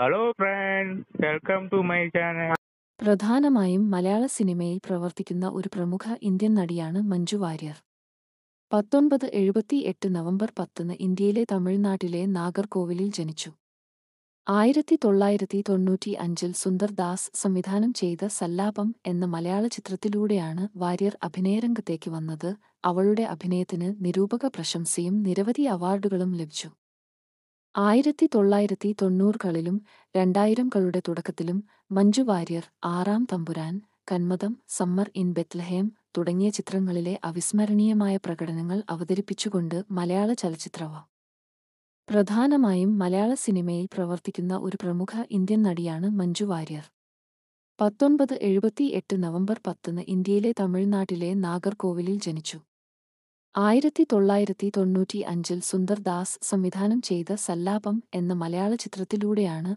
hello friends welcome to my channel പ്രധാനമായും മലയാള സിനിമയിൽ പ്രവർത്തിക്കുന്ന ഒരു പ്രമുഖ ഇന്ത്യൻ നടിയാണ് മഞ്ജു വാര്യർ പത്തൊൻപത് എഴുപത്തി എട്ട് നവംബർ പത്തിന് ഇന്ത്യയിലെ തമിഴ്നാട്ടിലെ നാഗർകോവിലിൽ ജനിച്ചു ആയിരത്തി തൊള്ളായിരത്തി തൊണ്ണൂറ്റി അഞ്ചിൽ സുന്ദർദാസ് സംവിധാനം ചെയ്ത സല്ലാപം എന്ന മലയാള ചിത്രത്തിലൂടെയാണ് വാര്യർ അഭിനയരംഗത്തേക്ക് വന്നത് അവളുടെ അഭിനയത്തിന് നിരൂപക പ്രശംസയും നിരവധി അവാർഡുകളും ലഭിച്ചു ആയിരത്തി തൊള്ളായിരത്തി തൊണ്ണൂറുകളിലും രണ്ടായിരങ്ങളുടെ തുടക്കത്തിലും മഞ്ജു വാര്യർ ആറാം തമ്പുരാൻ കന്മദം സമ്മർ ഇൻ ബെത്ലഹേം തുടങ്ങിയ ചിത്രങ്ങളിലെ അവിസ്മരണീയമായ പ്രകടനങ്ങൾ അവതരിപ്പിച്ചുകൊണ്ട് മലയാള ചലച്ചിത്രവ പ്രധാനമായും മലയാള സിനിമയിൽ പ്രവർത്തിക്കുന്ന ഒരു പ്രമുഖ ഇന്ത്യൻ നടിയാണ് മഞ്ജു വാര്യർ പത്തൊൻപത് എട്ട് നവംബർ പത്തിന് ഇന്ത്യയിലെ തമിഴ്നാട്ടിലെ നാഗർകോവിലിൽ ജനിച്ചു ആയിരത്തി തൊള്ളായിരത്തി തൊണ്ണൂറ്റി അഞ്ചിൽ സുന്ദർദാസ് സംവിധാനം ചെയ്ത സല്ലാപം എന്ന മലയാള ചിത്രത്തിലൂടെയാണ്